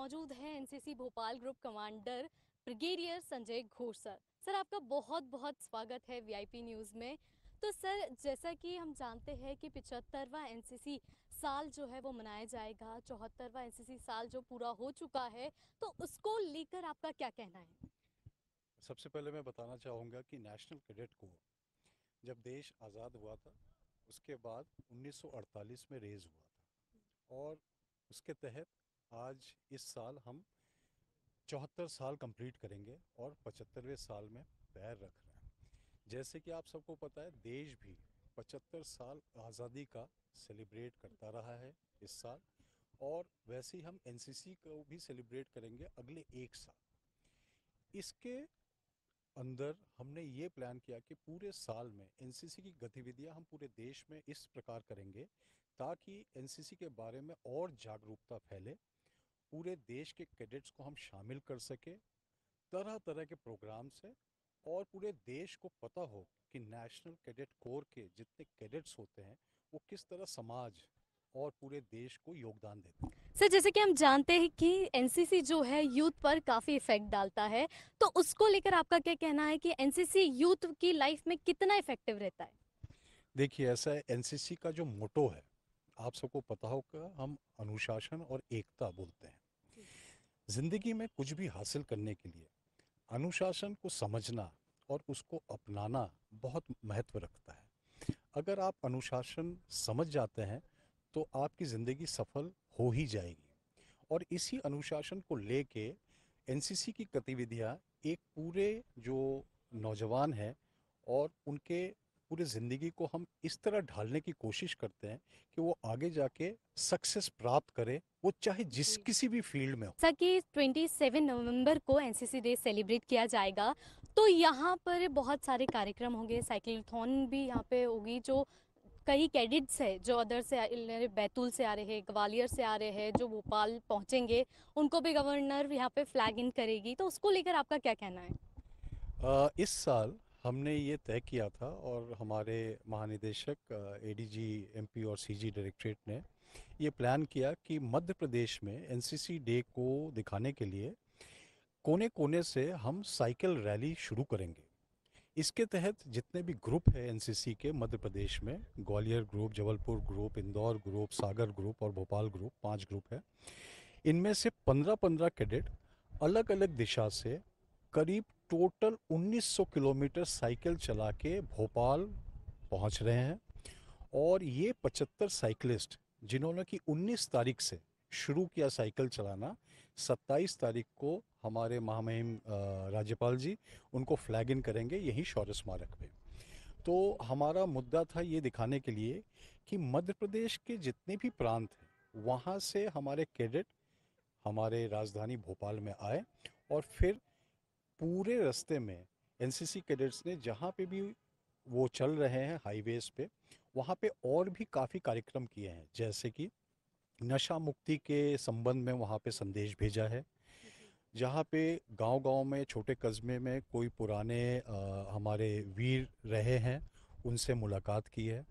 मौजूद हैं NCC Bhopal group commander brigadier Sanjay Ghosh sir sir आपका बहुत बहुत स्वागत है वीआईपी न्यूज़ में तो सर जैसा कि हम जानते हैं कि पिचहत्तरवा एनसीसी साल जो है वो मनाया जाएगा चौहत्तरवा एनसीसी साल जो पूरा हो चुका है तो उसको लेकर आपका क्या कहना है सबसे पहले मैं बताना चाहूँगा कि नेशनल कैडेट को जब देश आज़ाद हुआ था उसके बाद 1948 में रेज हुआ था और उसके तहत आज इस साल हम चौहत्तर साल कंप्लीट करेंगे और पचहत्तरवें साल में पैर रख रहे हैं जैसे कि आप सबको पता है देश भी पचहत्तर साल आज़ादी का सेलिब्रेट करता रहा है इस साल और वैसे ही हम एनसीसी को भी सेलिब्रेट करेंगे अगले एक साल इसके अंदर हमने ये प्लान किया कि पूरे साल में एनसीसी की गतिविधियां हम पूरे देश में इस प्रकार करेंगे ताकि एनसीसी के बारे में और जागरूकता फैले पूरे देश के कैडेट्स को हम शामिल कर सके तरह तरह के प्रोग्राम से और पूरे देश को पता हो कि नेशनल कैडेट कोर के जितने कैडेट्स होते हैं वो किस तरह समाज और पूरे देश को योगदान देते हैं सर जैसे कि हम जानते हैं कि एनसीसी जो है यूथ पर काफ़ी इफेक्ट डालता है तो उसको लेकर आपका क्या कहना है कि एनसीसी यूथ की लाइफ में कितना इफेक्टिव रहता है देखिए ऐसा है एनसीसी का जो मोटो है आप सबको पता होगा हम अनुशासन और एकता बोलते हैं जिंदगी में कुछ भी हासिल करने के लिए अनुशासन को समझना और उसको अपनाना बहुत महत्व रखता है अगर आप अनुशासन समझ जाते हैं तो आपकी ज़िंदगी सफल हो ही जाएगी और इसी अनुशासन को लेके एनसीसी की गतिविधियाँ एक पूरे जो नौजवान हैं और उनके पूरे ज़िंदगी को हम इस तरह ढालने की कोशिश करते हैं कि वो आगे जाके सक्सेस प्राप्त करे वो चाहे जिस किसी भी फील्ड में हो जैसा कि 27 नवंबर को एनसीसी डे सेलिब्रेट किया जाएगा तो यहाँ पर बहुत सारे कार्यक्रम होंगे साइकिलथॉन भी यहाँ पे होगी जो कई कैडिट्स है जो अदर से बैतूल से आ रहे हैं ग्वालियर से आ रहे हैं जो भोपाल पहुँचेंगे उनको भी गवर्नर यहाँ पे फ्लैग इन करेगी तो उसको लेकर आपका क्या कहना है आ, इस साल हमने ये तय किया था और हमारे महानिदेशक एडीजी एमपी और सीजी डायरेक्टरेट ने ये प्लान किया कि मध्य प्रदेश में एनसीसी डे को दिखाने के लिए कोने कोने से हम साइकिल रैली शुरू करेंगे इसके तहत जितने भी ग्रुप है एनसीसी के मध्य प्रदेश में Gwalior group Jabalpur group Indore group Sagar group और भोपाल ग्रुप पांच ग्रुप है इनमें से पंद्रह पंद्रह कैडेट अलग अलग दिशा से करीब टोटल 1900 किलोमीटर साइकिल चला के भोपाल पहुंच रहे हैं और ये 75 साइकिलिस्ट जिन्होंने कि 19 तारीख से शुरू किया साइकिल चलाना 27 तारीख को हमारे महामहिम राज्यपाल जी उनको फ्लैग इन करेंगे यहीं शौर्य स्मारक पे तो हमारा मुद्दा था ये दिखाने के लिए कि मध्य प्रदेश के जितने भी प्रांत हैं वहाँ से हमारे कैडेट हमारे राजधानी भोपाल में आए और फिर पूरे रास्ते में एनसीसी कैडेट्स ने जहाँ पे भी वो चल रहे हैं हाईवेज पे वहाँ पे और भी काफ़ी कार्यक्रम किए हैं जैसे कि नशा मुक्ति के संबंध में वहाँ पे संदेश भेजा है जहाँ पे गांव-गांव में छोटे कस्बे में कोई पुराने आ, हमारे वीर रहे हैं उनसे मुलाकात की है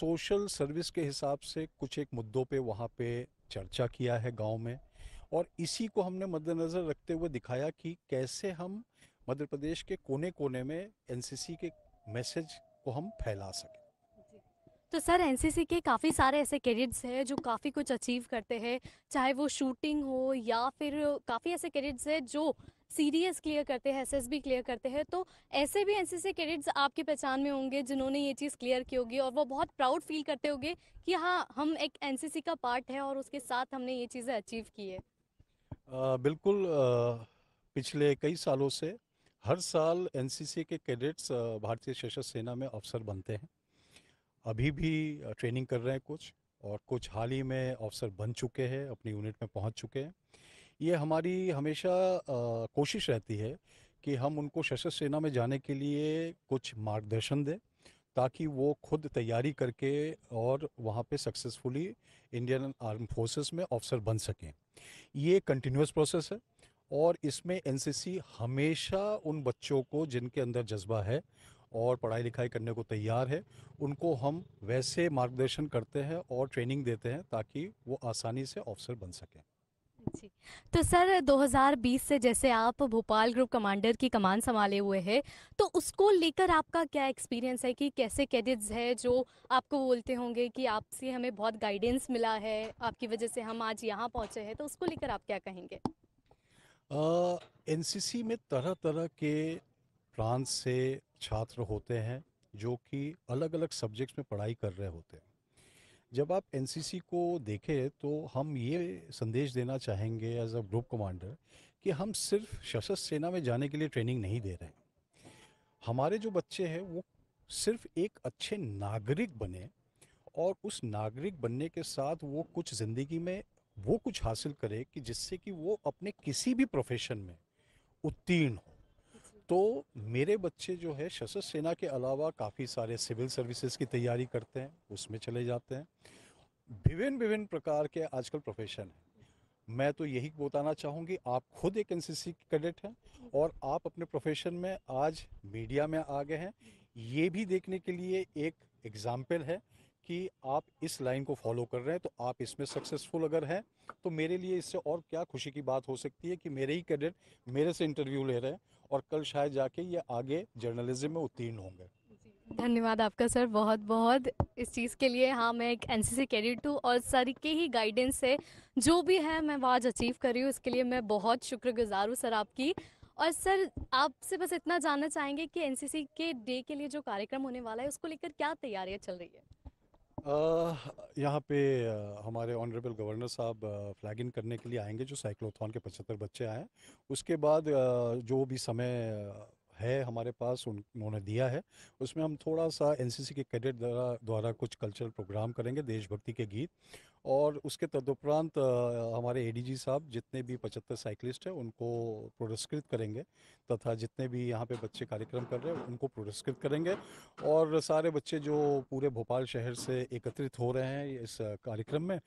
सोशल सर्विस के हिसाब से कुछ एक मुद्दों पे वहाँ पे चर्चा किया है गांव में और इसी को हमने मद्देनज़र रखते हुए दिखाया कि कैसे हम मध्य प्रदेश के कोने कोने में एनसीसी के मैसेज को हम फैला सकें तो सर एनसीसी के काफ़ी सारे ऐसे कैडेट्स हैं जो काफ़ी कुछ अचीव करते हैं चाहे वो शूटिंग हो या फिर काफ़ी ऐसे कैडेट्स हैं जो सीरियस क्लियर करते हैं एसएसबी क्लियर करते हैं तो ऐसे भी एनसीसी कैडेट्स आपकी पहचान में होंगे जिन्होंने ये चीज़ क्लियर की होगी और वो बहुत प्राउड फील करते होंगे कि हाँ हम एक एनसीसी का पार्ट है और उसके साथ हमने ये चीज़ें अचीव की है बिल्कुल आ, पिछले कई सालों से हर साल एनसीसी के कैडेट्स भारतीय सशस्त्र सेना में अफसर बनते हैं अभी भी ट्रेनिंग कर रहे हैं कुछ और कुछ हाल ही में अफसर बन चुके हैं अपनी यूनिट में पहुंच चुके हैं ये हमारी हमेशा आ, कोशिश रहती है कि हम उनको सशस्त्र सेना में जाने के लिए कुछ मार्गदर्शन दें ताकि वो खुद तैयारी करके और वहाँ पे सक्सेसफुली इंडियन आर्म फोर्सेस में ऑफिसर बन सकें ये कंटिन्यूस प्रोसेस है और इसमें एनसीसी हमेशा उन बच्चों को जिनके अंदर जज्बा है और पढ़ाई लिखाई करने को तैयार है उनको हम वैसे मार्गदर्शन करते हैं और ट्रेनिंग देते हैं ताकि वो आसानी से ऑफिसर बन सकें जी तो सर 2020 से जैसे आप भोपाल ग्रुप कमांडर की कमान संभाले हुए हैं तो उसको लेकर आपका क्या एक्सपीरियंस है कि कैसे कैडेट्स है जो आपको बोलते होंगे कि आपसे हमें बहुत गाइडेंस मिला है आपकी वजह से हम आज यहाँ पहुँचे हैं तो उसको लेकर आप क्या कहेंगे एनसीसी में तरह तरह के प्रांत से छात्र होते हैं जो कि अलग अलग सब्जेक्ट्स में पढ़ाई कर रहे होते हैं जब आप एनसीसी को देखें तो हम ये संदेश देना चाहेंगे एज अ ग्रुप कमांडर कि हम सिर्फ सशस्त्र सेना में जाने के लिए ट्रेनिंग नहीं दे रहे हैं हमारे जो बच्चे हैं वो सिर्फ एक अच्छे नागरिक बने और उस नागरिक बनने के साथ वो कुछ ज़िंदगी में वो कुछ हासिल करे कि जिससे कि वो अपने किसी भी प्रोफेशन में उत्तीर्ण हो तो मेरे बच्चे जो है सशस्त्र सेना के अलावा काफ़ी सारे सिविल सर्विसेज की तैयारी करते हैं उसमें चले जाते हैं विभिन्न विभिन्न प्रकार के आजकल प्रोफेशन हैं मैं तो यही बताना चाहूँगी आप खुद एक एन सी कैडेट हैं और आप अपने प्रोफेशन में आज मीडिया में आ गए हैं ये भी देखने के लिए एक एग्जाम्पल है कि आप इस लाइन को फॉलो कर रहे हैं तो आप इसमें सक्सेसफुल अगर हैं तो मेरे लिए इससे और क्या खुशी की बात हो सकती है कि मेरे ही कैडेट मेरे से इंटरव्यू ले रहे हैं और कल शायद जाके ये आगे जर्नलिज्म में उत्तीर्ण होंगे धन्यवाद आपका सर बहुत बहुत इस चीज़ के लिए हाँ मैं एक एन सी सी कैडेट हूँ और सर के ही गाइडेंस से जो भी है मैं वो आज अचीव कर रही हूँ इसके लिए मैं बहुत शुक्रगुजार हूँ सर आपकी और सर आपसे बस इतना जानना चाहेंगे कि एनसीसी के डे के लिए जो कार्यक्रम होने वाला है उसको लेकर क्या तैयारियाँ चल रही है यहाँ पे हमारे ऑनरेबल गवर्नर साहब फ्लैग इन करने के लिए आएंगे जो साइक्लोथॉन के पचहत्तर बच्चे आए उसके बाद जो भी समय है हमारे पास उन, उन्होंने दिया है उसमें हम थोड़ा सा एनसीसी के कैडेट द्वारा द्वारा कुछ कल्चरल प्रोग्राम करेंगे देशभक्ति के गीत और उसके तदुपरांत हमारे एडीजी साहब जितने भी पचहत्तर साइकिलिस्ट हैं उनको पुरस्कृत करेंगे तथा जितने भी यहाँ पे बच्चे कार्यक्रम कर रहे हैं उनको पुरस्कृत करेंगे और सारे बच्चे जो पूरे भोपाल शहर से एकत्रित हो रहे हैं इस कार्यक्रम में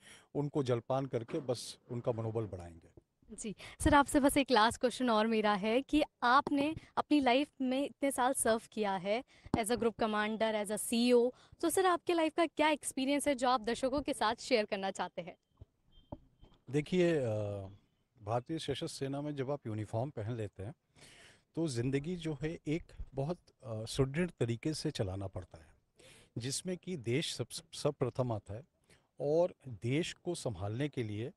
उनको जलपान करके बस उनका मनोबल बढ़ाएंगे जी सर आपसे बस एक लास्ट क्वेश्चन और मेरा है कि आपने अपनी लाइफ में इतने साल सर्व किया है as a group commander as a C तो सर आपके लाइफ का क्या एक्सपीरियंस है जो आप दर्शकों के साथ शेयर करना चाहते हैं देखिए भारतीय सशस्त्र सेना में जब आप यूनिफॉर्म पहन लेते हैं तो ज़िंदगी जो है एक बहुत सुदृढ़ तरीके से चलाना पड़ता है जिसमें कि देश सब सब प्रथम आता है और देश को संभालने के लिए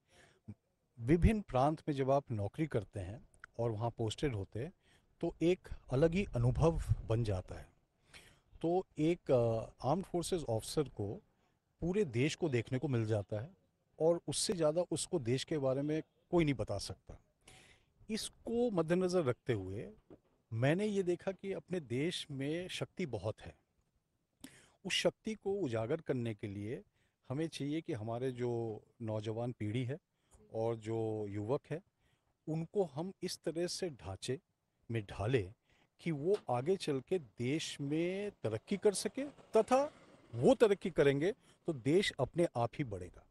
विभिन्न प्रांत में जब आप नौकरी करते हैं और वहाँ पोस्टेड होते तो एक अलग ही अनुभव बन जाता है तो एक आर्म फोर्सेस ऑफिसर को पूरे देश को देखने को मिल जाता है और उससे ज़्यादा उसको देश के बारे में कोई नहीं बता सकता इसको मद्देनज़र रखते हुए मैंने ये देखा कि अपने देश में शक्ति बहुत है उस शक्ति को उजागर करने के लिए हमें चाहिए कि हमारे जो नौजवान पीढ़ी है और जो युवक है उनको हम इस तरह से ढांचे में ढाले कि वो आगे चल के देश में तरक्की कर सके तथा वो तरक्की करेंगे तो देश अपने आप ही बढ़ेगा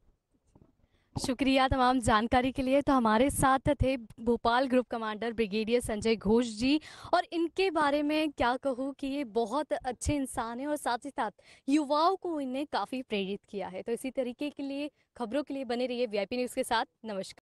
शुक्रिया तमाम जानकारी के लिए तो हमारे साथ थे Bhopal group commander brigadier Sanjay Ghosh ji और इनके बारे में क्या कहूँ कि ये बहुत अच्छे इंसान हैं और साथ ही साथ युवाओं को इन्हें काफ़ी प्रेरित किया है तो इसी तरीके के लिए खबरों के लिए बने रहिए वीआईपी न्यूज़ के साथ नमस्कार